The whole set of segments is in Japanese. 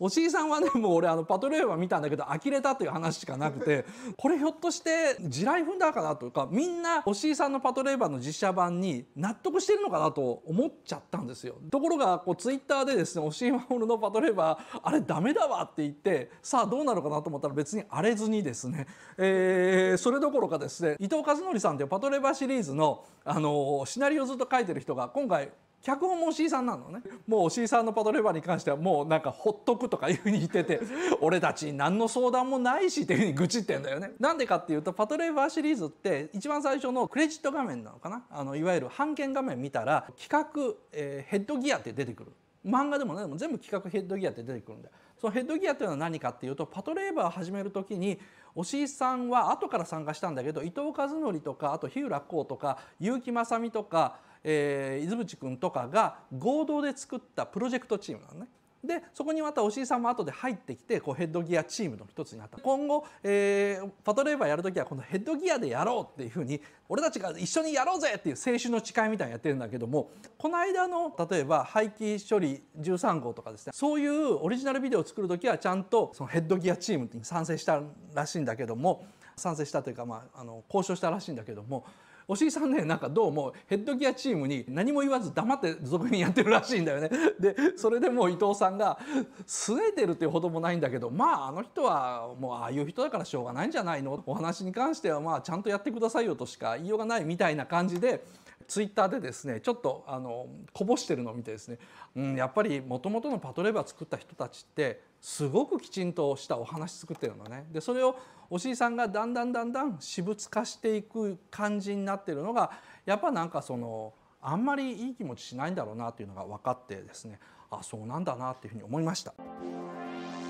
おじいさんはねもう俺あのパトレーバー見たんだけど呆れたという話しかなくて これひょっとして地雷踏んだかなというかみんなおじいさんのパトレーバーの実写版に納得してるのかなと思っちゃったんですよところがこうツイッターでですねおしいまほるのパトレーバーあれダメだわって言ってさあどうなるかなと思ったら別に荒れずにですね、えそれどころかですね伊藤和則さんというパトレーバーシリーズのあのシナリオずっと書いてる人が今回脚本もおしいさんなのねもうおしいさんのパトレーバーに関してはもうなんかほっとくとかいうふうに言ってて 俺たち何の相談もないしっていうふうに愚痴ってんだよねなんでかっていうとパトレーバーシリーズって一番最初のクレジット画面なのかなあのいわゆる半券画面見たら企画、えー、ヘッドギアって出てくる漫画でもねでも全部企画ヘッドギアって出てくるんだよそのヘッドギアっていうのは何かっていうとパトレーバーを始める時に押井さんは後から参加したんだけど伊藤和則とかあと日浦光とか結城正美とかえー、伊豆淵君とかが合同で作ったプロジェクトチームなのね。でそこにまた押井さんも後で入ってきてこうヘッドギアチームの一つになった今後、えー、パトレーバーやる時はこのヘッドギアでやろうっていうふうに俺たちが一緒にやろうぜっていう青春の誓いみたいにやってるんだけどもこの間の例えば廃棄処理13号とかですねそういうオリジナルビデオを作る時はちゃんとそのヘッドギアチームに賛成したらしいんだけども賛成したというか、まあ、あの交渉したらしいんだけども押井さんねなんかどうもヘッドギアチームに何も言わず黙って続編やってるらしいんだよね。でそれでもう伊藤さんが拗ねてるっていうほどもないんだけどまああの人はもうああいう人だからしょうがないんじゃないのお話に関してはまあちゃんとやってくださいよとしか言いようがないみたいな感じで。ツイッターでですねちょっとあのこぼしてるのを見てですね、うん、やっぱりもともとのパトレーバー作った人たちってすごくきちんとしたお話作ってるのねでそれを押井さんがだんだんだんだん私物化していく感じになってるのがやっぱなんかそのあんまりいい気持ちしないんだろうなっていうのが分かってですねあそうなんだなっていうふうに思いました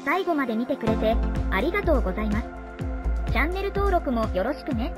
最後まで見てくれてありがとうございますチャンネル登録もよろしくね